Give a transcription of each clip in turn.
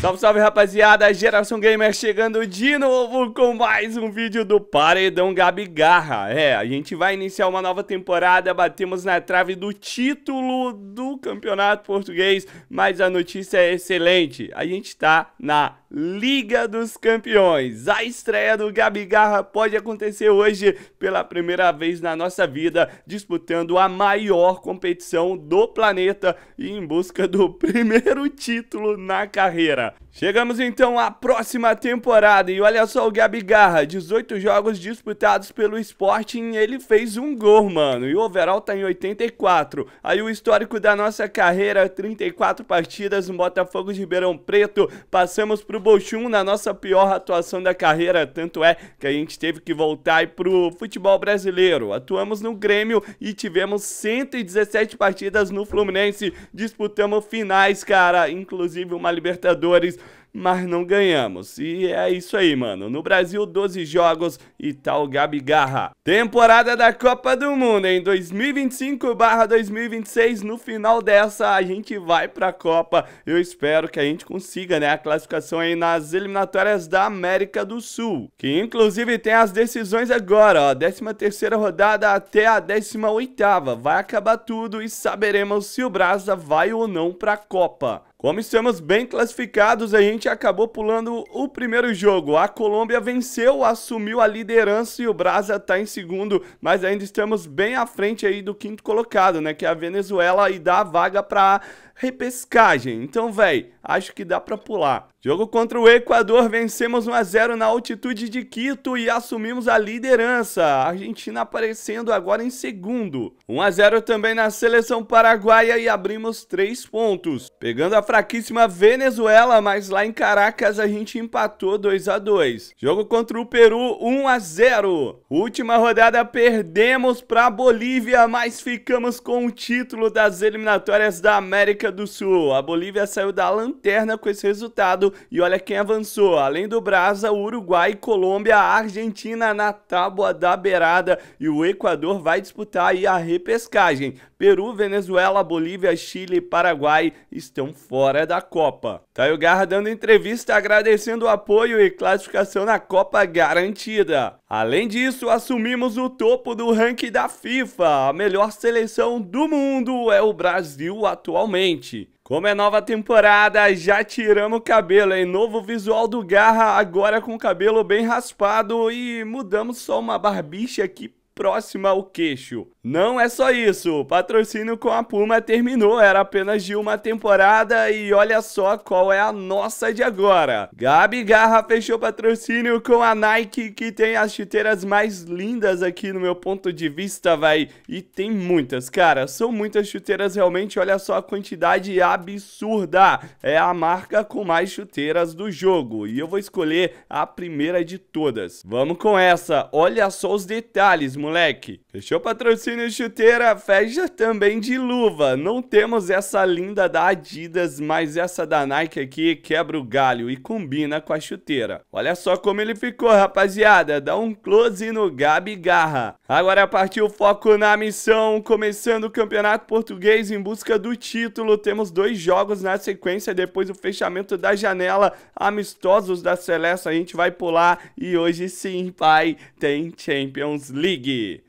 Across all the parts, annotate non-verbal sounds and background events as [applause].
Salve, salve rapaziada, Geração Gamer chegando de novo com mais um vídeo do Paredão Gabigarra. É, a gente vai iniciar uma nova temporada, batemos na trave do título do Campeonato Português, mas a notícia é excelente, a gente tá na Liga dos Campeões. A estreia do Gabigarra pode acontecer hoje pela primeira vez na nossa vida, disputando a maior competição do planeta e em busca do [laughs] primeiro título na carreira. Chegamos então à próxima temporada e olha só o Gabi Garra, 18 jogos disputados pelo Sporting, ele fez um gol, mano, e o overall tá em 84. Aí o histórico da nossa carreira, 34 partidas no Botafogo de Ribeirão Preto, passamos pro Bochum na nossa pior atuação da carreira, tanto é que a gente teve que voltar pro futebol brasileiro. Atuamos no Grêmio e tivemos 117 partidas no Fluminense, disputamos finais, cara, inclusive uma Libertadores mas não ganhamos. E é isso aí, mano. No Brasil, 12 jogos e tal Gabigarra Temporada da Copa do Mundo em 2025/2026. No final dessa, a gente vai pra Copa. Eu espero que a gente consiga, né, a classificação aí nas eliminatórias da América do Sul, que inclusive tem as decisões agora, ó, 13 rodada até a 18 Vai acabar tudo e saberemos se o Brasa vai ou não pra Copa. Como estamos bem classificados, a gente acabou pulando o primeiro jogo. A Colômbia venceu, assumiu a liderança e o Brasa está em segundo, mas ainda estamos bem à frente aí do quinto colocado, né, que é a Venezuela e dá a vaga para repescagem. Então, véi, acho que dá pra pular. Jogo contra o Equador, vencemos 1 a 0 na altitude de Quito e assumimos a liderança. A Argentina aparecendo agora em segundo. 1 a 0 também na seleção paraguaia e abrimos 3 pontos. Pegando a fraquíssima Venezuela, mas lá em Caracas a gente empatou 2 a 2. Jogo contra o Peru 1 a 0. Última rodada perdemos para a Bolívia, mas ficamos com o título das eliminatórias da América América do Sul. A Bolívia saiu da lanterna com esse resultado e olha quem avançou. Além do Brasa, Uruguai, Colômbia, Argentina na tábua da beirada e o Equador vai disputar aí a repescagem. Peru, Venezuela, Bolívia, Chile e Paraguai estão fora da Copa. Caio Garra dando entrevista agradecendo o apoio e classificação na Copa garantida. Além disso, assumimos o topo do ranking da FIFA. A melhor seleção do mundo é o Brasil atualmente gente, como é nova temporada, já tiramos o cabelo, hein? Novo visual do Garra, agora com o cabelo bem raspado e mudamos só uma barbicha aqui próxima ao queixo. Não é só isso, o patrocínio com a Puma terminou, era apenas de uma temporada e olha só qual é a nossa de agora. Gabi Garra fechou patrocínio com a Nike, que tem as chuteiras mais lindas aqui no meu ponto de vista, vai. E tem muitas, cara, são muitas chuteiras realmente, olha só a quantidade absurda. É a marca com mais chuteiras do jogo e eu vou escolher a primeira de todas. Vamos com essa, olha só os detalhes, moleque. Fechou patrocínio chuteira, fecha também de luva. Não temos essa linda da Adidas, mas essa da Nike aqui quebra o galho e combina com a chuteira. Olha só como ele ficou, rapaziada. Dá um close no Gabi Garra. Agora partiu o foco na missão, começando o Campeonato Português em busca do título. Temos dois jogos na sequência, depois o fechamento da janela, amistosos da Celeste, a gente vai pular e hoje sim, pai, tem Champions League. Big.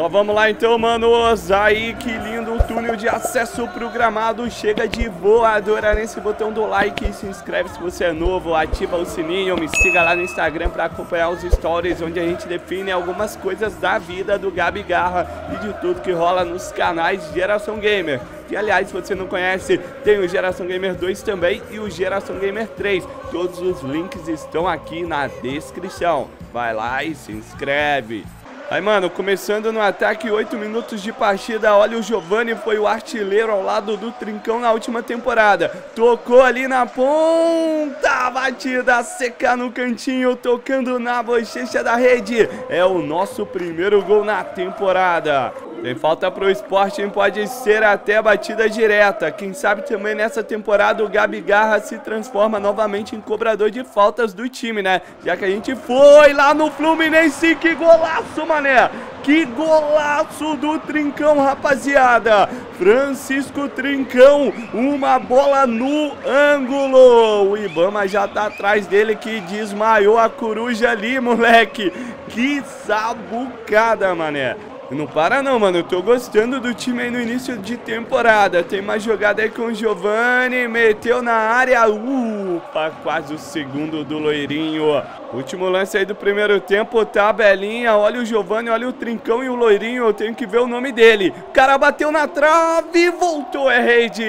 Então vamos lá então, manos. Aí, que lindo o túnel de acesso pro gramado. Chega de voadora nesse botão do like. Se inscreve se você é novo, ativa o sininho, me siga lá no Instagram para acompanhar os stories onde a gente define algumas coisas da vida do Gabi Garra e de tudo que rola nos canais Geração Gamer. Que, aliás, se você não conhece, tem o Geração Gamer 2 também e o Geração Gamer 3. Todos os links estão aqui na descrição. Vai lá e se inscreve. Aí, mano, começando no ataque, oito minutos de partida. Olha, o Giovani foi o artilheiro ao lado do Trincão na última temporada. Tocou ali na ponta, batida seca no cantinho, tocando na bochecha da rede. É o nosso primeiro gol na temporada. Tem falta para o esporte, pode ser até batida direta. Quem sabe também nessa temporada o Gabi Garra se transforma novamente em cobrador de faltas do time, né? Já que a gente foi lá no Fluminense, que golaço, mané! Que golaço do Trincão, rapaziada! Francisco Trincão, uma bola no ângulo! O Ibama já tá atrás dele que desmaiou a coruja ali, moleque! Que sabucada, mané! Não para não, mano. Eu tô gostando do time aí no início de temporada. Tem mais jogada aí com o Giovanni. Meteu na área. Upa, quase o segundo do Loirinho. Último lance aí do primeiro tempo. Tabelinha. Olha o Giovanni, olha o Trincão e o Loirinho. Eu tenho que ver o nome dele. O cara bateu na trave. Voltou, é rede.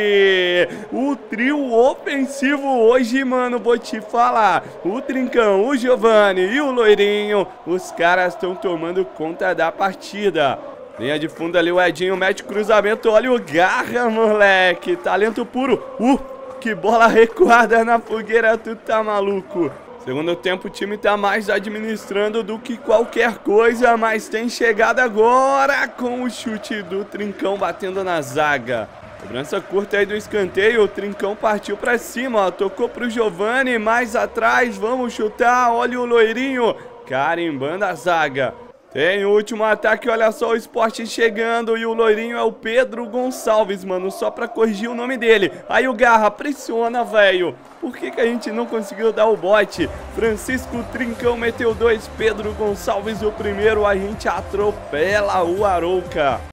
O trio ofensivo hoje, mano. Vou te falar. O Trincão, o Giovanni e o Loirinho. Os caras estão tomando conta da partida. Linha de fundo ali, o Edinho mete cruzamento. Olha o garra, moleque. Talento puro. Uh, que bola recuada na fogueira. Tu tá maluco. Segundo tempo, o time tá mais administrando do que qualquer coisa, mas tem chegada agora com o chute do Trincão batendo na zaga. Cobrança curta aí do escanteio, o Trincão partiu para cima, ó, tocou pro Giovani, mais atrás, vamos chutar, olha o loirinho, carimbando a zaga. Tem o último ataque, olha só o esporte chegando e o loirinho é o Pedro Gonçalves, mano, só pra corrigir o nome dele. Aí o Garra pressiona, velho. Por que, que a gente não conseguiu dar o bote? Francisco Trincão meteu dois, Pedro Gonçalves o primeiro, a gente atropela o Arouca.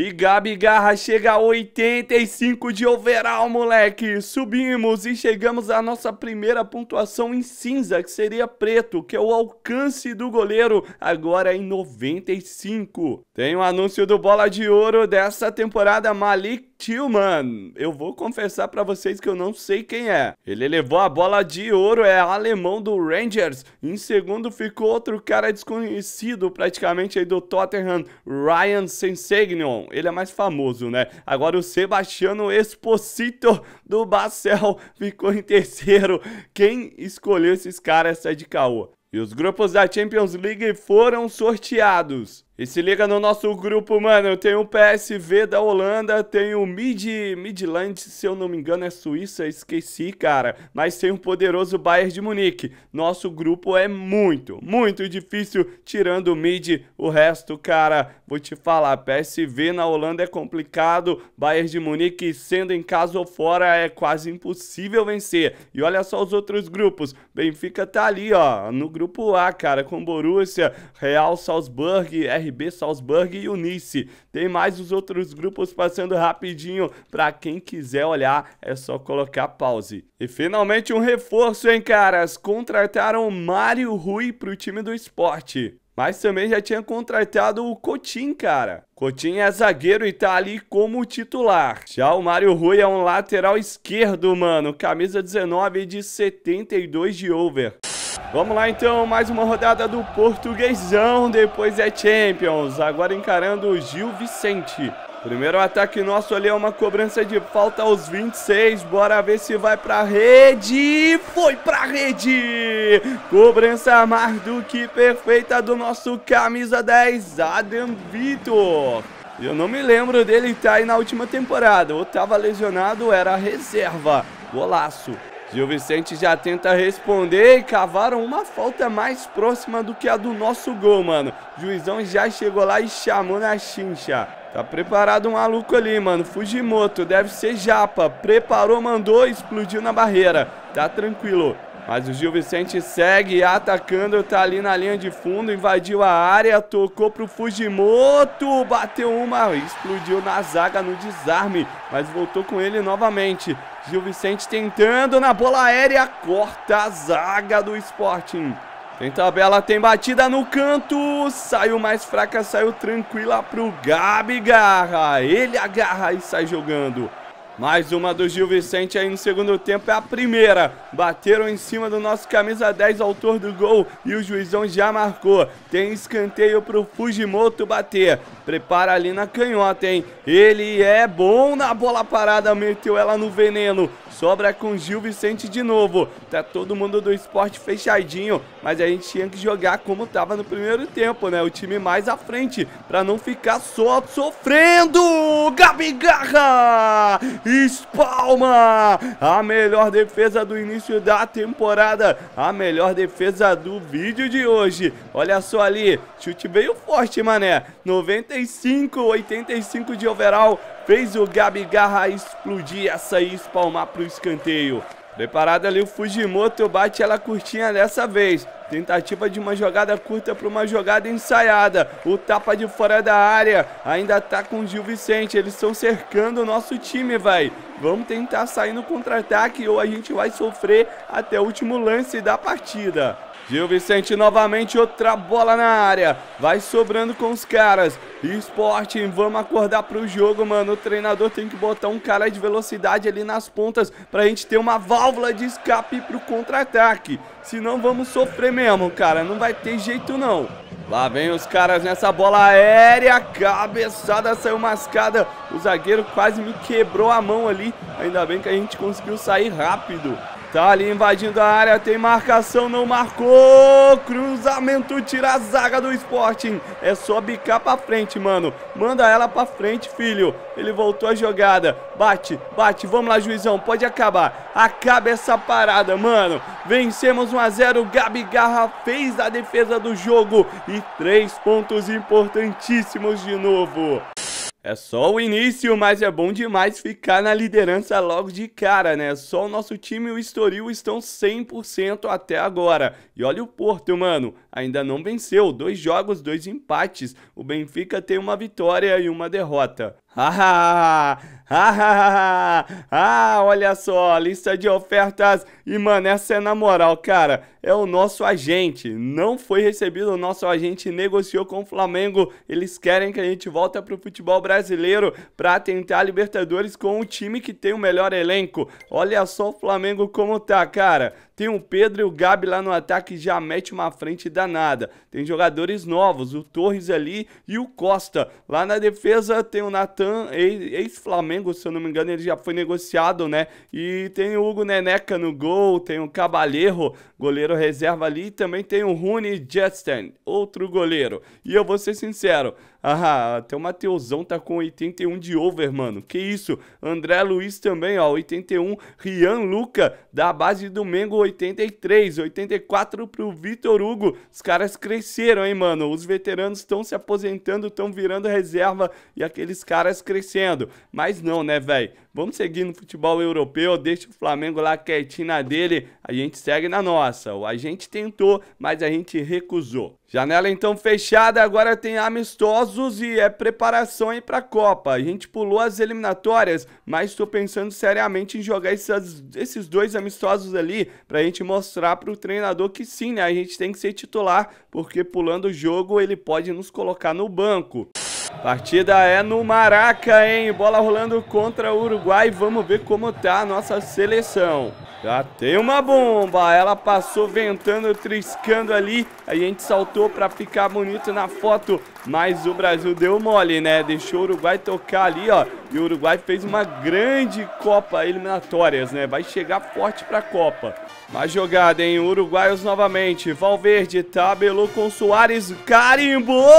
E Gabi Garra chega a 85 de overall, moleque. Subimos e chegamos à nossa primeira pontuação em cinza, que seria preto, que é o alcance do goleiro, agora em 95. Tem o um anúncio do Bola de Ouro dessa temporada, Malik Tillman. Eu vou confessar para vocês que eu não sei quem é. Ele levou a bola de ouro, é alemão do Rangers. Em segundo ficou outro cara desconhecido praticamente aí do Tottenham, Ryan Sensegnon. Ele é mais famoso, né? Agora o Sebastiano Esposito do Basel ficou em terceiro. Quem escolheu esses caras é de caô. E os grupos da Champions League foram sorteados. E se liga no nosso grupo, mano. Tem o PSV da Holanda, tem o Mid, Midland, se eu não me engano é Suíça, esqueci, cara. Mas tem o poderoso Bayern de Munique. Nosso grupo é muito, muito difícil, tirando o Mid. O resto, cara, vou te falar, PSV na Holanda é complicado. Bayern de Munique, sendo em casa ou fora, é quase impossível vencer. E olha só os outros grupos. Benfica tá ali, ó, no grupo A, cara, com Borussia, Real Salzburg, RB RB Salzburg e o Nice. Tem mais os outros grupos passando rapidinho. Para quem quiser olhar, é só colocar pause. E finalmente um reforço, hein, caras? Contrataram Mário Rui pro time do esporte. Mas também já tinha contratado o Coutinho, cara. Coutinho é zagueiro e tá ali como titular. Já o Mário Rui é um lateral esquerdo, mano. Camisa 19 de 72 de over. Vamos lá então, mais uma rodada do Portuguesão, depois é Champions, agora encarando o Gil Vicente. Primeiro ataque nosso ali é uma cobrança de falta aos 26, bora ver se vai pra rede, foi pra rede! Cobrança mais do que perfeita do nosso camisa 10, Adam Vitor. Eu não me lembro dele estar tá aí na última temporada, ou tava lesionado era reserva, golaço. Gil Vicente já tenta responder e cavaram uma falta mais próxima do que a do nosso gol, mano. Juizão já chegou lá e chamou na chincha. Tá preparado um maluco ali, mano. Fujimoto, deve ser japa. Preparou, mandou, explodiu na barreira. Tá tranquilo. Mas o Gil Vicente segue atacando, tá ali na linha de fundo, invadiu a área, tocou pro Fujimoto, bateu uma, explodiu na zaga no desarme, mas voltou com ele novamente. Gil Vicente tentando na bola aérea, corta a zaga do Sporting. Tem tabela, tem batida no canto, saiu mais fraca, saiu tranquila pro Gabi Garra. Ele agarra e sai jogando. Mais uma do Gil Vicente aí no segundo tempo, é a primeira. Bateram em cima do nosso camisa 10, autor do gol, e o juizão já marcou. Tem escanteio pro Fujimoto bater. Prepara ali na canhota, hein? Ele é bom na bola parada, meteu ela no veneno. Sobra com Gil Vicente de novo. Tá todo mundo do esporte fechadinho, mas a gente tinha que jogar como tava no primeiro tempo, né? O time mais à frente, pra não ficar só sofrendo. Gabigarra! espalma a melhor defesa do início da temporada, a melhor defesa do vídeo de hoje. Olha só ali, chute veio forte, mané. 95, 85 de overall, fez o Gabigarra explodir essa e espalmar pro escanteio. Preparado ali o Fujimoto, bate ela curtinha dessa vez. Tentativa de uma jogada curta para uma jogada ensaiada. O tapa de fora da área. Ainda tá com o Gil Vicente. Eles estão cercando o nosso time, vai. Vamos tentar sair no contra-ataque ou a gente vai sofrer até o último lance da partida. Gil Vicente novamente, outra bola na área. Vai sobrando com os caras. Sporting, vamos acordar pro jogo, mano. O treinador tem que botar um cara de velocidade ali nas pontas pra gente ter uma válvula de escape pro contra-ataque. Senão vamos sofrer mesmo, cara. Não vai ter jeito não. Lá vem os caras nessa bola aérea, cabeçada saiu mascada, o zagueiro quase me quebrou a mão ali, ainda bem que a gente conseguiu sair rápido. Tá ali invadindo a área, tem marcação, não marcou. Cruzamento, tira a zaga do Sporting. É só bicar pra frente, mano. Manda ela pra frente, filho. Ele voltou a jogada. Bate, bate. Vamos lá, juizão. Pode acabar. Acaba essa parada, mano. Vencemos 1x0. Gabi Garra fez a defesa do jogo. E três pontos importantíssimos de novo. É só o início, mas é bom demais ficar na liderança logo de cara, né? Só o nosso time e o Estoril estão 100% até agora. E olha o Porto, mano, ainda não venceu. Dois jogos, dois empates. O Benfica tem uma vitória e uma derrota. Ah, ah, ah, ah, olha só, lista de ofertas. E, mano, essa é na moral, cara. É o nosso agente. Não foi recebido, o nosso agente negociou com o Flamengo. Eles querem que a gente volte pro futebol brasileiro brasileiro para tentar a Libertadores com o time que tem o melhor elenco. Olha só o Flamengo como tá, cara. Tem o Pedro e o Gabi lá no ataque, já mete uma frente danada. Tem jogadores novos, o Torres ali e o Costa. Lá na defesa tem o Natan, ex-Flamengo, se eu não me engano, ele já foi negociado, né? E tem o Hugo Neneca no gol, tem o Cabalheiro, goleiro reserva ali, e também tem o Rune Justin, outro goleiro. E eu vou ser sincero, ah, até o Mateusão tá com 81 de over, mano. Que isso? André Luiz também, ó, 81. Rian Luca, da base do Mengo, 83, 84 pro Vitor Hugo. Os caras cresceram, hein, mano? Os veteranos estão se aposentando, estão virando reserva e aqueles caras crescendo. Mas não, né, velho? Vamos seguir no futebol europeu, deixa o Flamengo lá quietinho na dele, a gente segue na nossa. A gente tentou, mas a gente recusou. Janela então fechada, agora tem amistosos e é preparação aí pra Copa. A gente pulou as eliminatórias, mas estou pensando seriamente em jogar esses dois amistosos ali pra gente mostrar pro treinador que sim, né? A gente tem que ser titular, porque pulando o jogo ele pode nos colocar no banco. Partida é no Maraca, hein? Bola rolando contra o Uruguai. Vamos ver como tá a nossa seleção. Já tem uma bomba. Ela passou ventando, triscando ali. A gente saltou para ficar bonito na foto. Mas o Brasil deu mole, né? Deixou o Uruguai tocar ali, ó. E o Uruguai fez uma grande Copa Eliminatórias, né? Vai chegar forte pra Copa. Mais jogada, hein? Uruguaios novamente. Valverde tabelou com Soares. Carimbou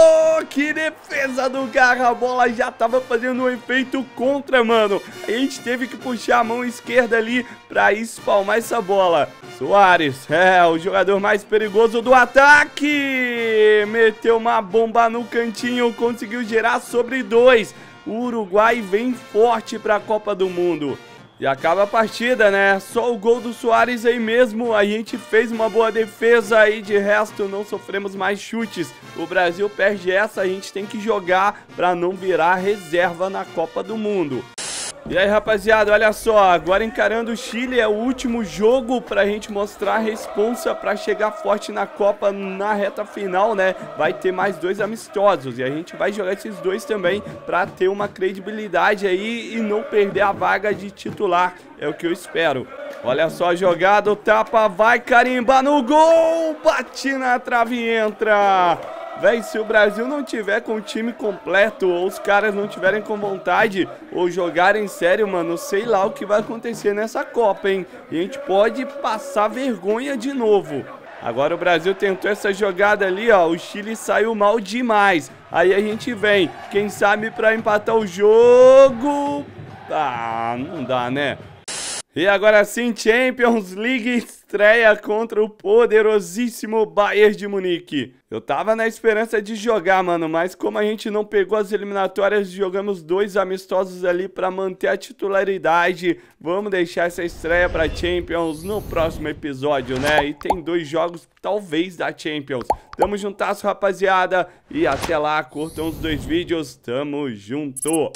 Que defesa do Garra. A bola já tava fazendo um efeito contra, mano. A gente teve que puxar a mão esquerda ali pra espalmar essa bola. Soares, é o jogador mais perigoso do ataque. Meteu uma bomba no cantinho, conseguiu gerar sobre dois. O Uruguai vem forte para a Copa do Mundo. E acaba a partida, né? Só o gol do Soares aí mesmo. A gente fez uma boa defesa e de resto não sofremos mais chutes. O Brasil perde essa, a gente tem que jogar para não virar reserva na Copa do Mundo. E aí, rapaziada, olha só, agora encarando o Chile é o último jogo pra gente mostrar a responsa pra chegar forte na Copa na reta final, né? Vai ter mais dois amistosos e a gente vai jogar esses dois também pra ter uma credibilidade aí e não perder a vaga de titular, é o que eu espero. Olha só a jogada, o tapa vai carimba no gol, bate na trave e entra. Véi, se o Brasil não tiver com o time completo ou os caras não tiverem com vontade ou jogarem sério, mano, sei lá o que vai acontecer nessa Copa, hein? E a gente pode passar vergonha de novo. Agora o Brasil tentou essa jogada ali, ó. O Chile saiu mal demais. Aí a gente vem, quem sabe, pra empatar o jogo. Ah, não dá, né? E agora sim, Champions League estreia contra o poderosíssimo Bayern de Munique. Eu tava na esperança de jogar, mano, mas como a gente não pegou as eliminatórias, jogamos dois amistosos ali para manter a titularidade. Vamos deixar essa estreia para Champions no próximo episódio, né? E tem dois jogos, talvez, da Champions. Tamo juntasso, rapaziada, e até lá, curtam os dois vídeos, tamo junto!